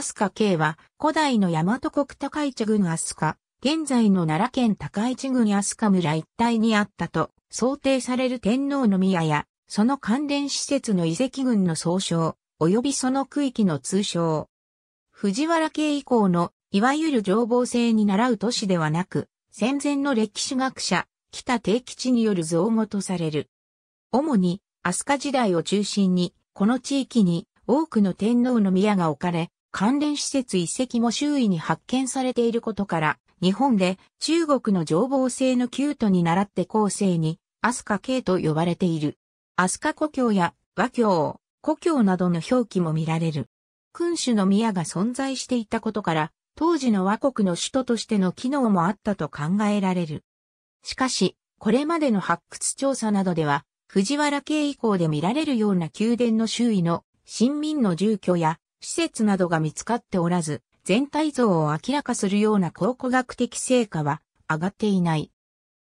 飛鳥系は、古代の大和国高市郡スカ、現在の奈良県高市郡飛鳥村一帯にあったと、想定される天皇の宮や、その関連施設の遺跡群の総称、及びその区域の通称。藤原系以降の、いわゆる情報制に倣う都市ではなく、戦前の歴史学者、北定吉による造語とされる。主に、飛鳥時代を中心に、この地域に多くの天皇の宮が置かれ、関連施設一隻も周囲に発見されていることから、日本で中国の情報性のキュートに習って後世に、アスカ系と呼ばれている。アスカ故郷や和郷、故郷などの表記も見られる。君主の宮が存在していたことから、当時の和国の首都としての機能もあったと考えられる。しかし、これまでの発掘調査などでは、藤原系以降で見られるような宮殿の周囲の、新民の住居や施設などが見つかっておらず、全体像を明らかするような考古学的成果は上がっていない。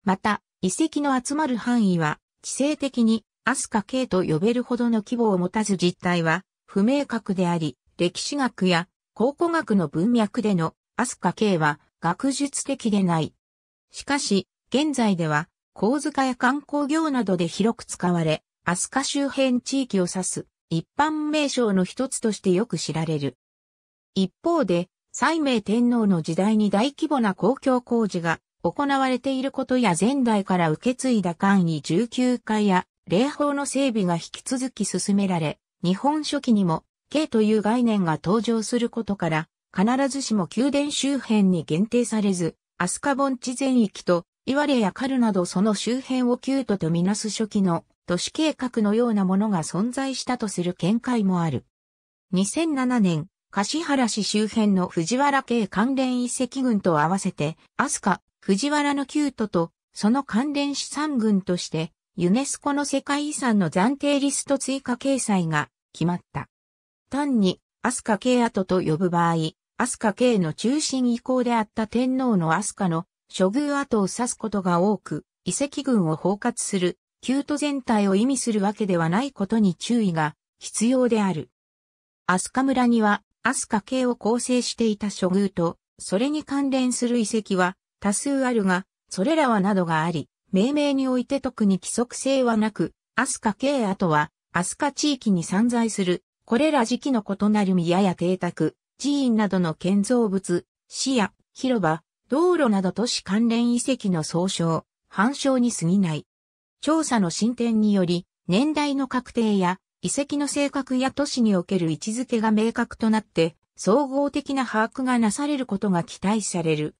また、遺跡の集まる範囲は、地政的にアスカ系と呼べるほどの規模を持たず実態は不明確であり、歴史学や考古学の文脈でのアスカ系は学術的でない。しかし、現在では、小塚や観光業などで広く使われ、アスカ周辺地域を指す一般名称の一つとしてよく知られる。一方で、西明天皇の時代に大規模な公共工事が行われていることや前代から受け継いだ官位19階や礼法の整備が引き続き進められ、日本初期にも、K という概念が登場することから、必ずしも宮殿周辺に限定されず、飛鳥盆地全域と、わレやカルなどその周辺を旧都とみなす初期の都市計画のようなものが存在したとする見解もある。2007年、橿原市周辺の藤原系関連遺跡群と合わせて、飛鳥、藤原のキュートと、その関連資産群として、ユネスコの世界遺産の暫定リスト追加掲載が決まった。単に、飛鳥系跡と呼ぶ場合、飛鳥系の中心遺構であった天皇の飛鳥の処遇跡を指すことが多く、遺跡群を包括するキュート全体を意味するわけではないことに注意が必要である。アスカ村にはアスカ系を構成していた諸宮と、それに関連する遺跡は多数あるが、それらはなどがあり、命名において特に規則性はなく、アスカ系跡は、アスカ地域に散在する、これら時期の異なる宮や邸宅、寺院などの建造物、市や広場、道路など都市関連遺跡の総称、繁証に過ぎない。調査の進展により、年代の確定や、遺跡の性格や都市における位置づけが明確となって、総合的な把握がなされることが期待される。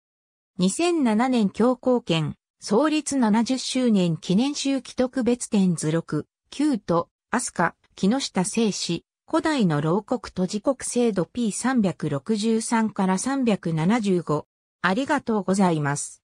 2007年強行圏、創立70周年記念周期特別展図録、旧都、飛鳥、木下聖史、古代の牢国と時刻制度 P363 から375。ありがとうございます。